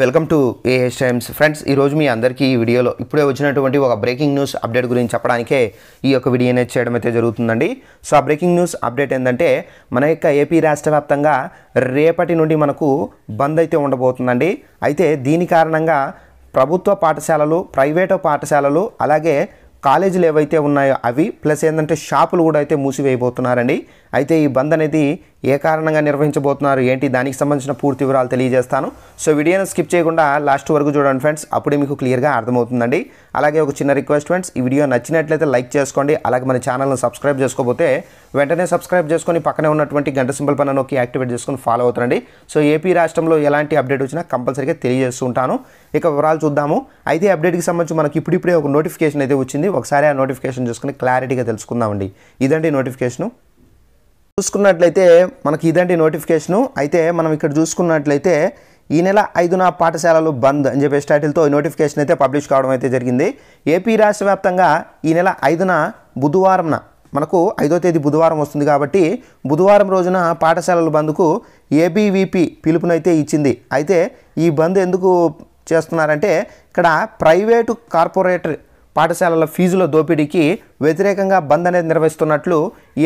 welcome to A H Times friends ఈరోజు మీ అందరికీ ఈ వీడియోలో ఇప్పుడే వచ్చినటువంటి ఒక బ్రేకింగ్ న్యూస్ అప్డేట్ గురించి చెప్పడానికే ఈ యొక్క వీడియో అనేది చేయడం అయితే జరుగుతుందండి సో ఆ బ్రేకింగ్ న్యూస్ అప్డేట్ ఏంటంటే మన యొక్క ఏపీ రాష్ట్ర వ్యాప్తంగా రేపటి నుండి మనకు బంద్ అయితే ఉండబోతుందండి అయితే దీని కారణంగా ప్రభుత్వ పాఠశాలలు ప్రైవేటు పాఠశాలలు అలాగే కాలేజీలు ఏవైతే ఉన్నాయో అవి ప్లస్ ఏంటంటే షాపులు కూడా అయితే మూసివేయబోతున్నారండి అయితే ఈ బంద్ అనేది ఏ కారణంగా నిర్వహించబోతున్నారు ఏంటి దానికి సంబంధించిన పూర్తి వివరాలు తెలియజేస్తాను సో వీడియోను స్కిప్ చేయకుండా లాస్ట్ వరకు చూడండి ఫ్రెండ్స్ అప్పుడే మీకు క్లియర్గా అర్థమవుతుందండి అలాగే ఒక చిన్న రిక్వెస్ట్ ఫ్రెండ్స్ ఈ వీడియో నచ్చినట్లయితే లైక్ చేసుకోండి అలాగే మన ఛానల్ను సబ్స్క్రైబ్ చేసుకోకపోతే వెంటనే సబ్స్క్రైబ్ చేసుకొని పక్కనే ఉన్నటువంటి గంట సింపుల్ పైన నొక్కి యాక్టివేట్ చేసుకొని ఫాలో అవుతారండి సో ఏపీ రాష్ట్రంలో ఎలాంటి అప్డేట్ వచ్చినా కంపల్సరీగా తెలియజేస్తుంటాను ఇక వివరాలు చూద్దాము అయితే అప్డేట్కి సంబంధించి మనకి ఇప్పుడిప్పుడే ఒక నోటిఫికేషన్ అయితే వచ్చింది ఒకసారి ఆ నోటిఫికేషన్ చూసుకుని క్లారిటీగా తెలుసుకుందామండి ఇదండి నోటిఫికేషను చూసుకున్నట్లయితే మనకి ఇదండి నోటిఫికేషను అయితే మనం ఇక్కడ చూసుకున్నట్లయితే ఈ నెల ఐదున పాఠశాలలు బంద్ అని చెప్పేసి టైటిల్తో ఈ నోటిఫికేషన్ అయితే పబ్లిష్ కావడం అయితే జరిగింది ఏపీ రాష్ట్ర వ్యాప్తంగా ఈ నెల ఐదున బుధవారంన మనకు ఐదో తేదీ బుధవారం వస్తుంది కాబట్టి బుధవారం రోజున పాఠశాలలు బంద్కు ఏబీవీపీ పిలుపునైతే ఇచ్చింది అయితే ఈ బంద్ ఎందుకు చేస్తున్నారంటే ఇక్కడ ప్రైవేటు కార్పొరేటర్ పాఠశాలల ఫీజుల దోపిడీకి వ్యతిరేకంగా బంద్ అనేది నిర్వహిస్తున్నట్లు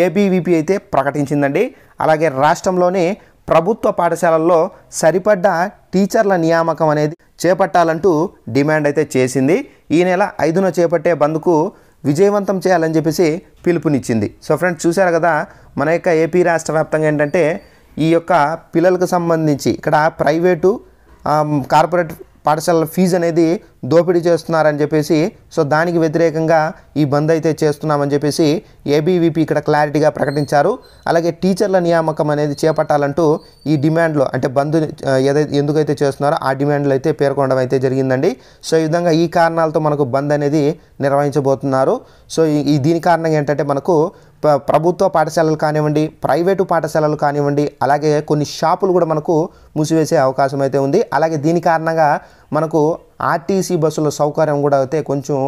ఏబీవీపీ అయితే ప్రకటించిందండి అలాగే రాష్ట్రంలోని ప్రభుత్వ పాఠశాలల్లో సరిపడ్డ టీచర్ల నియామకం అనేది చేపట్టాలంటూ డిమాండ్ అయితే చేసింది ఈ నెల ఐదున చేపట్టే బంద్కు విజయవంతం చేయాలని చెప్పేసి పిలుపునిచ్చింది సో ఫ్రెండ్స్ చూశారు కదా మన యొక్క ఏపీ రాష్ట్ర వ్యాప్తంగా ఏంటంటే ఈ యొక్క పిల్లలకు సంబంధించి ఇక్కడ ప్రైవేటు కార్పొరేట్ పాఠశాలల ఫీజు అనేది దోపిడీ చేస్తున్నారని చెప్పేసి సో దానికి వ్యతిరేకంగా ఈ బంద్ అయితే చేస్తున్నామని చెప్పేసి ఏబీవీపీ ఇక్కడ క్లారిటీగా ప్రకటించారు అలాగే టీచర్ల నియామకం అనేది చేపట్టాలంటూ ఈ డిమాండ్లో అంటే బంద్ ఏదైతే ఎందుకైతే చేస్తున్నారో ఆ డిమాండ్లు అయితే పేర్కొనడం అయితే జరిగిందండి సో ఈ విధంగా ఈ కారణాలతో మనకు బంద్ అనేది నిర్వహించబోతున్నారు సో ఈ దీని కారణంగా ఏంటంటే మనకు ప్రభుత్వ పాఠశాలలు కానివ్వండి ప్రైవేటు పాఠశాలలు కానివ్వండి అలాగే కొన్ని షాపులు కూడా మనకు మూసివేసే అవకాశం అయితే ఉంది అలాగే దీని కారణంగా మనకు ఆర్టీసీ బస్సుల సౌకర్యం కూడా అయితే కొంచెం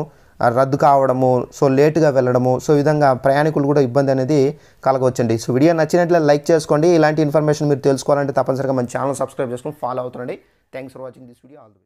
రద్దు కావడము సో లేటుగా వెళ్ళడము సో విధంగా ప్రయాణికులు కూడా ఇబ్బంది అనేది కలగవచ్చండి సో వీడియో నచ్చినట్లే లైక్ చేసుకోండి ఇలాంటి ఇన్ఫర్మేషన్ మీరు తెలుసుకోవాలంటే తప్పనిసరిగా మన ఛానల్ సబ్స్క్రైబ్ చేసుకొని ఫాలో అవుతుండండి thanks for watching this video all